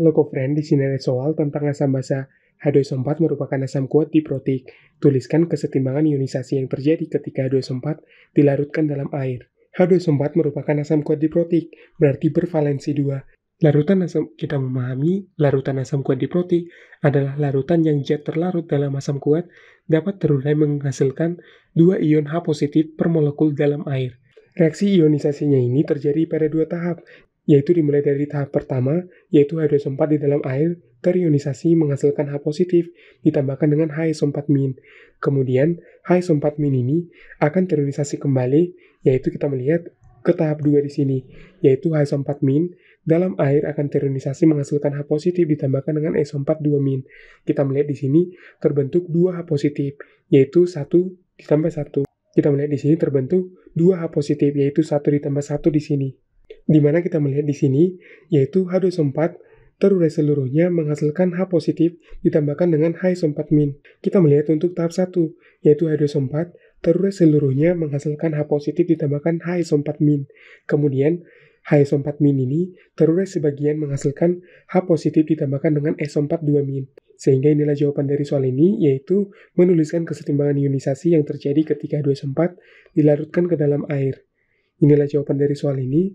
Loko friend, di sini ada soal tentang asam basa h 2 so 4 merupakan asam kuat di diprotik. Tuliskan kesetimbangan ionisasi yang terjadi ketika h 2 so 4 dilarutkan dalam air. h 2 so 4 merupakan asam kuat di diprotik, berarti bervalensi 2. Larutan asam kita memahami, larutan asam kuat di diprotik adalah larutan yang jet terlarut dalam asam kuat dapat terurai menghasilkan dua ion H positif per molekul dalam air. Reaksi ionisasinya ini terjadi pada dua tahap, yaitu dimulai dari tahap pertama, yaitu h 2 4 di dalam air, terionisasi menghasilkan H positif, ditambahkan dengan hso 4 min. Kemudian, hso 4 min ini akan terionisasi kembali, yaitu kita melihat ke tahap 2 di sini, yaitu hso 4 min, dalam air akan terionisasi menghasilkan H positif ditambahkan dengan e SO4 2 min. Kita melihat di sini terbentuk 2 H positif, yaitu 1 ditambah 1. Kita melihat di sini terbentuk 2 H positif, yaitu 1 ditambah 1 di sini di mana kita melihat di sini, yaitu h 24 terurai seluruhnya menghasilkan H positif ditambahkan dengan h 4 min. Kita melihat untuk tahap 1, yaitu h 24 terurai seluruhnya menghasilkan H positif ditambahkan h 4 min. Kemudian, h 4 min ini terurai sebagian menghasilkan H positif ditambahkan dengan e S42 min. Sehingga inilah jawaban dari soal ini, yaitu menuliskan kesetimbangan ionisasi yang terjadi ketika h 24 dilarutkan ke dalam air. Inilah jawaban dari soal ini.